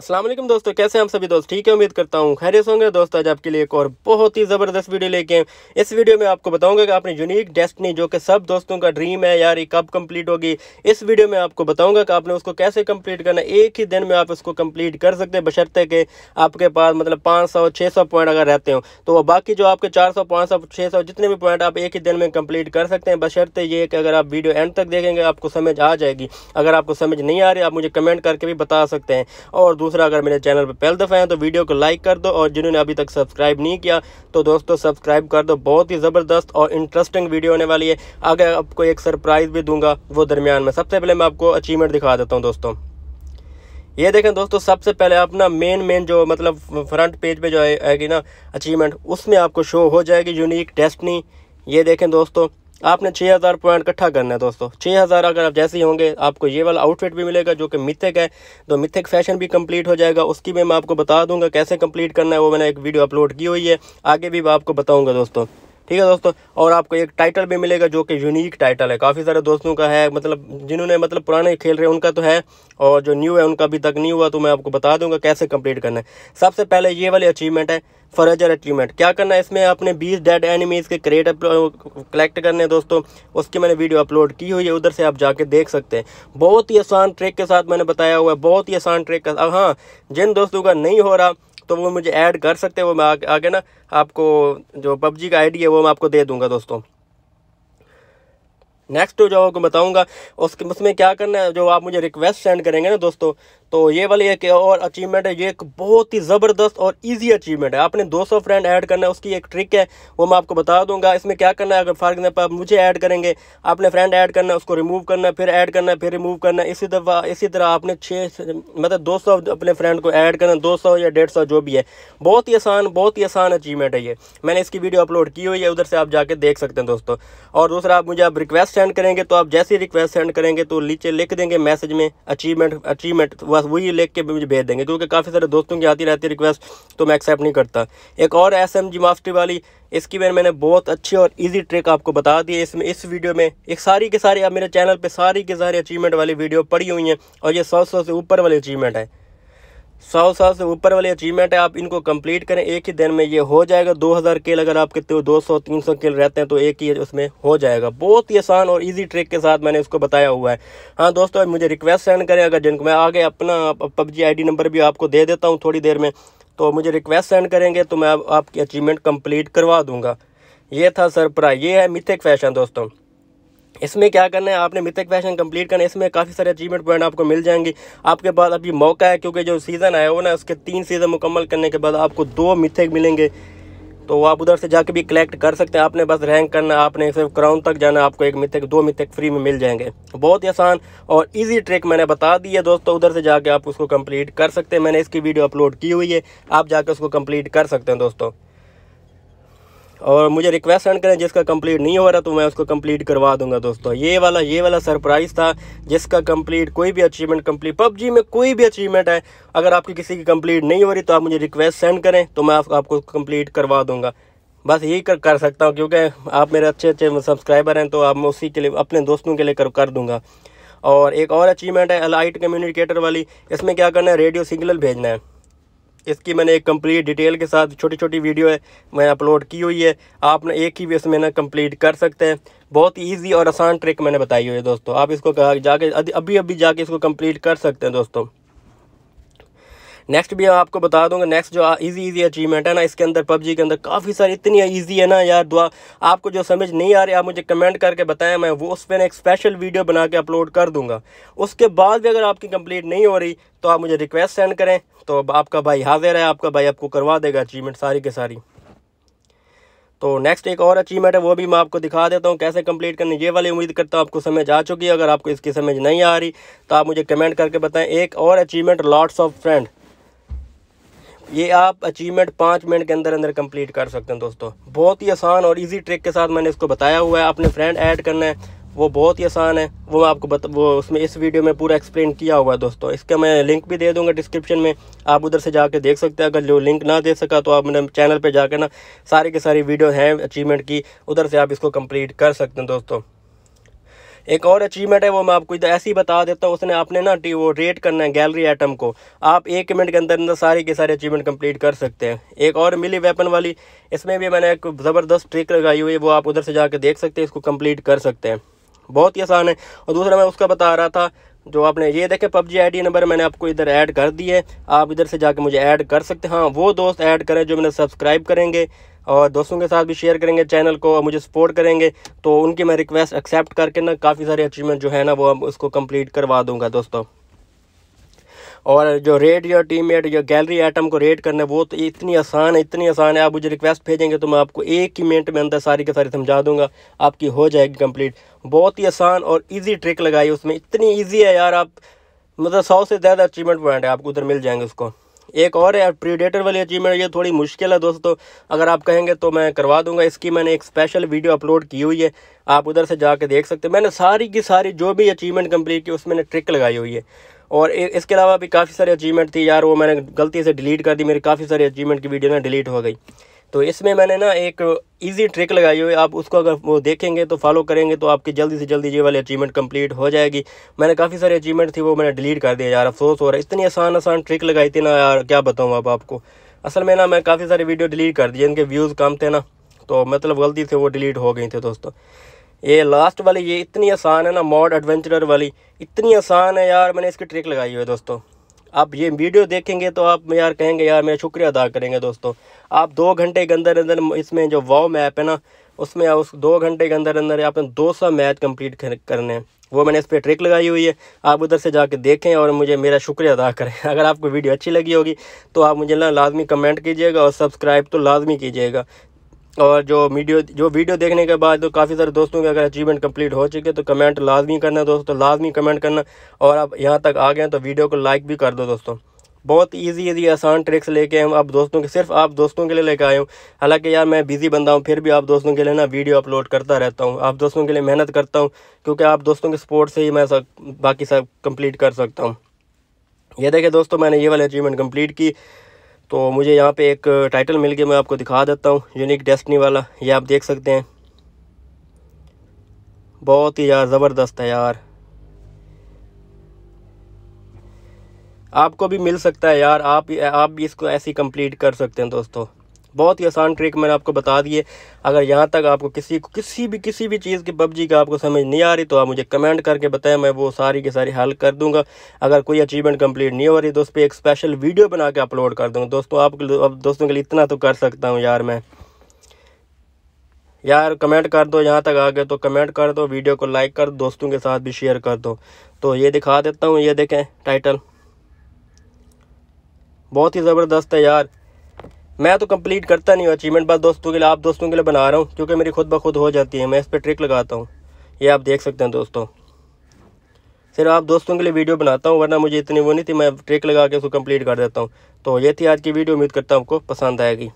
असलम दोस्तों कैसे हम सभी दोस्त ठीक है उम्मीद करता हूँ खैरियत होंगे दोस्त आज आपके लिए एक और बहुत ही ज़बरदस्त वीडियो लेके हैं इस वीडियो में आपको बताऊंगा कि आपने यूनिक डेस्टनी जो कि सब दोस्तों का ड्रीम है यार ये कब कंप्लीट होगी इस वीडियो में आपको बताऊंगा कि आपने उसको कैसे कंप्लीट करना एक ही दिन में आप उसको कम्प्लीट कर सकते हैं बशर्ते कि आपके पास मतलब पाँच सौ पॉइंट अगर रहते हो तो बाकी जो आपके चार सौ पाँच जितने भी पॉइंट आप एक ही दिन में कंप्लीट कर सकते हैं बशर्ते ये कि अगर आप वीडियो एंड तक देखेंगे आपको समझ आ जाएगी अगर आपको समझ नहीं आ रही आप मुझे कमेंट करके भी बता सकते हैं और दूसरा अगर मेरे चैनल पर पहले दफ़ा है तो वीडियो को लाइक कर दो और जिन्होंने अभी तक सब्सक्राइब नहीं किया तो दोस्तों सब्सक्राइब कर दो बहुत ही ज़बरदस्त और इंटरेस्टिंग वीडियो होने वाली है आगे आपको एक सरप्राइज़ भी दूंगा वो दरमियान में सबसे पहले मैं आपको अचीवमेंट दिखा देता हूँ दोस्तों ये देखें दोस्तों सबसे पहले अपना मेन मेन जो मतलब फ्रंट पेज पे जो आएगी ना अचीवमेंट उसमें आपको शो हो जाएगी यूनिक डेस्टनी ये देखें दोस्तों आपने 6000 पॉइंट इकट्ठा करना है दोस्तों 6000 अगर आप जैसे ही होंगे आपको ये वाला आउटफिट भी मिलेगा जो कि मिथिक है तो मिथिक फैशन भी कंप्लीट हो जाएगा उसकी भी मैं आपको बता दूंगा कैसे कंप्लीट करना है वो मैंने एक वीडियो अपलोड की हुई है आगे भी मैं आपको बताऊँगा दोस्तों ठीक है दोस्तों और आपको एक टाइटल भी मिलेगा जो कि यूनिक टाइटल है काफ़ी सारे दोस्तों का है मतलब जिन्होंने मतलब पुराने खेल रहे हैं उनका तो है और जो न्यू है उनका अभी तक नहीं हुआ तो मैं आपको बता दूंगा कैसे कंप्लीट करना है सबसे पहले ये वाली अचीवमेंट है फर्जर अचीवमेंट क्या करना है इसमें आपने बीस डेड एनिमीज़ के क्रेट कलेक्ट करने हैं दोस्तों उसकी मैंने वीडियो अपलोड की हुई है उधर से आप जाके देख सकते हैं बहुत ही आसान ट्रिक के साथ मैंने बताया हुआ है बहुत ही आसान ट्रिक का हाँ जिन दोस्तों का नहीं हो रहा तो वो मुझे ऐड कर सकते हैं वो मैं आ, आगे ना आपको जो पबजी का आईडी है वो मैं आपको दे दूंगा दोस्तों नेक्स्ट जो आपको बताऊंगा उसके उसमें क्या करना है जो आप मुझे रिक्वेस्ट सेंड करेंगे ना दोस्तों तो ये वाली एक और अचीवमेंट है ये एक बहुत ही ज़बरदस्त और इजी अचीवमेंट है आपने 200 फ्रेंड ऐड करना है उसकी एक ट्रिक है वो मैं आपको बता दूंगा इसमें क्या करना है अगर फॉर एग्जाम्पल आप मुझे ऐड करेंगे आपने फ्रेंड ऐड करना है उसको रिमूव करना है फिर ऐड करना है फिर रिमूव करना है इसी तरह इसी तरह आपने छः मतलब दो अपने फ्रेंड को ऐड करना दो सौ या डेढ़ जो भी है बहुत ही आसान बहुत ही आसान अचीवमेंट है ये मैंने इसकी वीडियो अपलोड की हुई है उधर से आप जाके देख सकते हैं दोस्तों और दूसरा आप मुझे आप रिक्वेस्ट सेंड करेंगे तो आप जैसी रिक्वेस्ट सेंड करेंगे तो नीचे लिख देंगे मैसेज में अचीवमेंट अचीवमेंट बस वही लिख के मुझे भेज देंगे क्योंकि काफ़ी सारे दोस्तों की आती रहती है रिक्वेस्ट तो मैं एक्सेप्ट नहीं करता एक और एस एम जी मास्टरी वाली इसकी मैंने मैंने बहुत अच्छी और इजी ट्रिक आपको बता दी है इसमें इस वीडियो में एक सारी के सारे आप मेरे चैनल पे सारी के सारी अचीवमेंट वाली वीडियो पड़ी हुई हैं और ये सौ सौ से ऊपर वाली अचीवमेंट है सौ साल से ऊपर वाली अचीवमेंट है आप इनको कंप्लीट करें एक ही दिन में ये हो जाएगा 2000 केल अगर आप तो दो सौ 200 300 केल रहते हैं तो एक ही उसमें हो जाएगा बहुत ही आसान और इजी ट्रिक के साथ मैंने इसको बताया हुआ है हाँ दोस्तों मुझे रिक्वेस्ट सेंड करें अगर जिनको मैं आगे अपना पबजी आई नंबर भी आपको दे देता हूँ थोड़ी देर में तो मुझे रिक्वेस्ट सेंड करेंगे तो मैं आपकी अचीवमेंट कम्प्लीट करवा दूँगा ये था सरप्राइज ये है मिथिक फैशन दोस्तों इसमें क्या करना है आपने मिथक फैशन कंप्लीट करना है इसमें काफ़ी सारे अचीवमेंट पॉइंट आपको मिल जाएंगे आपके पास अभी मौका है क्योंकि जो सीज़न आया हुआ ना उसके तीन सीज़न मुकम्मल करने के बाद आपको दो मिथक मिलेंगे तो आप उधर से जाके भी कलेक्ट कर सकते हैं आपने बस रैंक करना आपने सिर्फ क्राउन तक जाना आपको एक मिथिक दो मिथिक फ्री में मिल जाएंगे बहुत ही आसान और इजी ट्रिक मैंने बता दी है दोस्तों उधर से जाके आप उसको कंप्लीट कर सकते हैं मैंने इसकी वीडियो अपलोड की हुई है आप जाके उसको कंप्लीट कर सकते हैं दोस्तों और मुझे रिक्वेस्ट सेंड करें जिसका कंप्लीट नहीं हो रहा तो मैं उसको कंप्लीट करवा दूंगा दोस्तों ये वाला ये वाला सरप्राइज़ था जिसका कंप्लीट कोई भी अचीवमेंट कंप्लीट पबजी में कोई भी अचीवमेंट है अगर आपकी किसी की कंप्लीट नहीं हो रही तो आप मुझे रिक्वेस्ट सेंड करें तो मैं आपको कंप्लीट करवा दूंगा बस यही कर कर सकता हूँ क्योंकि आप मेरे अच्छे अच्छे सब्सक्राइबर हैं तो आप मैं उसी के लिए अपने दोस्तों के लिए कर कर दूँगा और एक और अचीवमेंट है अलाइट कम्युनिकेटर वाली इसमें क्या करना है रेडियो सिग्नल भेजना है इसकी मैंने एक कंप्लीट डिटेल के साथ छोटी छोटी वीडियो है मैं अपलोड की हुई है आपने एक ही इसमें ना कंप्लीट कर सकते हैं बहुत ईजी और आसान ट्रिक मैंने बताई हुई है दोस्तों आप इसको जाके अभी अभी जाके इसको कंप्लीट कर सकते हैं दोस्तों नेक्स्ट भी आपको बता दूंगा नेक्स्ट जो इजी इजी अचीवमेंट है ना इसके अंदर पबजी के अंदर काफ़ी सारी इतनी ईजी है ना यार दुआ आपको जो समझ नहीं आ रही आप मुझे कमेंट करके बताएं मैं वो उस पर एक स्पेशल वीडियो बना के अपलोड कर दूंगा उसके बाद भी अगर आपकी कंप्लीट नहीं हो रही तो आप मुझे रिक्वेस्ट सेंड करें तो आपका भाई हाजिर है आपका भाई आपको करवा देगा अचीवमेंट सारी के सारी तो नेक्स्ट एक और अचीवमेंट है वो भी मैं आपको दिखा देता हूँ कैसे कंप्लीट करनी ये वाली उम्मीद करता हूँ आपको समझ आ चुकी है अगर आपको इसकी समझ नहीं आ रही तो आप मुझे कमेंट करके बताएं एक और अचीवमेंट लॉट्स ऑफ फ्रेंड ये आप अचीवमेंट पाँच मिनट के अंदर अंदर कंप्लीट कर सकते हैं दोस्तों बहुत ही आसान और इजी ट्रिक के साथ मैंने इसको बताया हुआ है अपने फ्रेंड ऐड करना है वो बहुत ही आसान है वो आपको बत, वो उसमें इस वीडियो में पूरा एक्सप्लेन किया हुआ है दोस्तों इसका मैं लिंक भी दे दूंगा डिस्क्रिप्शन में आप उधर से जाके देख सकते हैं अगर जो लिंक ना दे सका तो आप मेरे चैनल पर जाकर ना सारी के सारी वीडियो हैं अचीवमेंट की उधर से आप इसको कम्प्लीट कर सकते हैं दोस्तों एक और अचीवमेंट है वो मैं आपको ऐसे ही बता देता हूँ उसने आपने ना वो रेट करना है गैलरी आइटम को आप एक मिनट के अंदर अंदर सारी के सारे अचीवमेंट कंप्लीट कर सकते हैं एक और मिली वेपन वाली इसमें भी मैंने एक ज़बरदस्त ट्रिक लगाई हुई है वो आप उधर से जाकर देख सकते हैं इसको कम्प्लीट कर सकते हैं बहुत ही आसान है और दूसरा मैं उसका बता रहा था जो आपने ये देखे पबजी आईडी नंबर मैंने आपको इधर ऐड कर दिए आप इधर से जाके मुझे ऐड कर सकते हैं हाँ वो दोस्त ऐड करें जो मैंने सब्सक्राइब करेंगे और दोस्तों के साथ भी शेयर करेंगे चैनल को और मुझे सपोर्ट करेंगे तो उनकी मैं रिक्वेस्ट एक्सेप्ट करके ना काफ़ी सारे अचीवमेंट जो है ना वो अब उसको कंप्लीट करवा दूंगा दोस्तों और जो रेड या टीममेट या गैलरी आइटम को रेड करना वो तो इतनी आसान है इतनी आसान है आप मुझे रिक्वेस्ट भेजेंगे तो मैं आपको एक ही मिनट में अंदर सारी के सारी समझा दूंगा आपकी हो जाएगी कंप्लीट बहुत ही आसान और इजी ट्रिक लगाई उसमें इतनी इजी है यार आप मतलब सौ से ज़्यादा अचीवमेंट पॉइंट है आपको उधर मिल जाएंगे उसको एक और है प्रीडेटर वाली अचीवमेंट ये थोड़ी मुश्किल है दोस्तों अगर आप कहेंगे तो मैं करवा दूंगा इसकी मैंने एक स्पेशल वीडियो अपलोड की हुई है आप उधर से जाके देख सकते हैं मैंने सारी की सारी जो भी अचीवमेंट कंप्लीट की उसमें ट्रिक लगाई हुई है और इसके अलावा भी काफ़ी सारी अचीवमेंट थी यार वो मैंने गलती से डिलीट कर दी मेरी काफ़ी सारी अचीवमेंट की वीडियो ना डिलीट हो गई तो इसमें मैंने ना एक इजी ट्रिक लगाई हुई आप उसको अगर वो देखेंगे तो फॉलो करेंगे तो आपकी जल्दी से जल्दी ये वाली अचीवमेंट कंप्लीट हो जाएगी मैंने काफ़ी सारी अचीवमेंट थी वो मैंने डिलीट कर दिया यार अफसोस हो रहा है इतनी आसान आसान ट्रिक लगाई थी ना यार क्या बताऊँ आप आपको असल में ना मैं काफ़ी सारी वीडियो डिलीट कर दी इनके व्यूज़ कम थे ना तो मतलब गलती से वो डिलीट हो गई थी दोस्तों ये लास्ट वाली ये इतनी आसान है ना मॉड एडवेंचर वाली इतनी आसान है यार मैंने इसकी ट्रिक लगाई हुई है दोस्तों आप ये वीडियो देखेंगे तो आप यार कहेंगे यार मेरा शुक्रिया अदा करेंगे दोस्तों आप दो घंटे के अंदर अंदर इसमें जो वाव मैप है ना उसमें उस दो घंटे के अंदर अंदर आपने दो सौ मैच कम्प्लीट करने हैं वो मैंने इस पर ट्रिक लगाई हुई है आप उधर से जाके देखें और मुझे मेरा शुक्रिया अदा करें अगर आपको वीडियो अच्छी लगी होगी तो आप मुझे ना लाजमी कमेंट कीजिएगा और सब्सक्राइब तो लाजमी कीजिएगा और जो वीडियो जो वीडियो देखने के बाद तो काफ़ी सारे दोस्तों के अगर अचीवमेंट कंप्लीट हो चुके तो कमेंट लाजमी करना दोस्तों लाजमी कमेंट करना और आप यहाँ तक आ गए तो वीडियो को लाइक भी कर दो दोस्तों बहुत इजी इजी आसान ट्रिक्स लेके हम आप दोस्तों के सिर्फ आप दोस्तों के लिए लेके आए हूँ हालांकि यार मैं बिज़ी बंदा हूँ फिर भी आप दोस्तों के लिए ना वीडियो अपलोड करता रहता हूँ आप दोस्तों के लिए मेहनत करता हूँ क्योंकि आप दोस्तों के सपोर्ट से ही मैं सब बाकी सब कंप्लीट कर सकता हूँ ये देखे दोस्तों मैंने ये वाली अचीवमेंट कम्प्लीट की तो मुझे यहाँ पे एक टाइटल मिल गया मैं आपको दिखा देता हूँ यूनिक डेस्टनी वाला ये आप देख सकते हैं बहुत ही यार ज़बरदस्त है यार आपको भी मिल सकता है यार आप आप भी इसको ऐसे ही कंप्लीट कर सकते हैं दोस्तों बहुत ही आसान ट्रिक मैंने आपको बता दिए अगर यहाँ तक आपको किसी को किसी भी किसी भी चीज़ की पबजी का आपको समझ नहीं आ रही तो आप मुझे कमेंट करके बताएं मैं वो सारी की सारी हल कर दूंगा अगर कोई अचीवमेंट कंप्लीट नहीं हो रही तो उस पर एक स्पेशल वीडियो बना के अपलोड कर दूँगा दोस्तों आप दोस्तों के लिए इतना तो कर सकता हूँ यार मैं यार कमेंट कर दो यहाँ तक आ गए तो कमेंट कर दो वीडियो को लाइक कर दोस्तों के साथ भी शेयर कर दो तो ये दिखा देता हूँ ये देखें टाइटल बहुत ही ज़बरदस्त है यार मैं तो कंप्लीट करता नहीं हूँ अचीवमेंट बस दोस्तों के लिए आप दोस्तों के लिए बना रहा हूँ क्योंकि मेरी खुद ब खुद हो जाती है मैं इस पर ट्रिक लगाता हूँ ये आप देख सकते हैं दोस्तों सिर्फ आप दोस्तों के लिए वीडियो बनाता हूँ वरना मुझे इतनी वो नहीं थी मैं ट्रिक लगा के उसको कंप्लीट कर देता हूँ तो ये थी आज की वीडियो उम्मीद करता हूँ आपको पसंद आएगी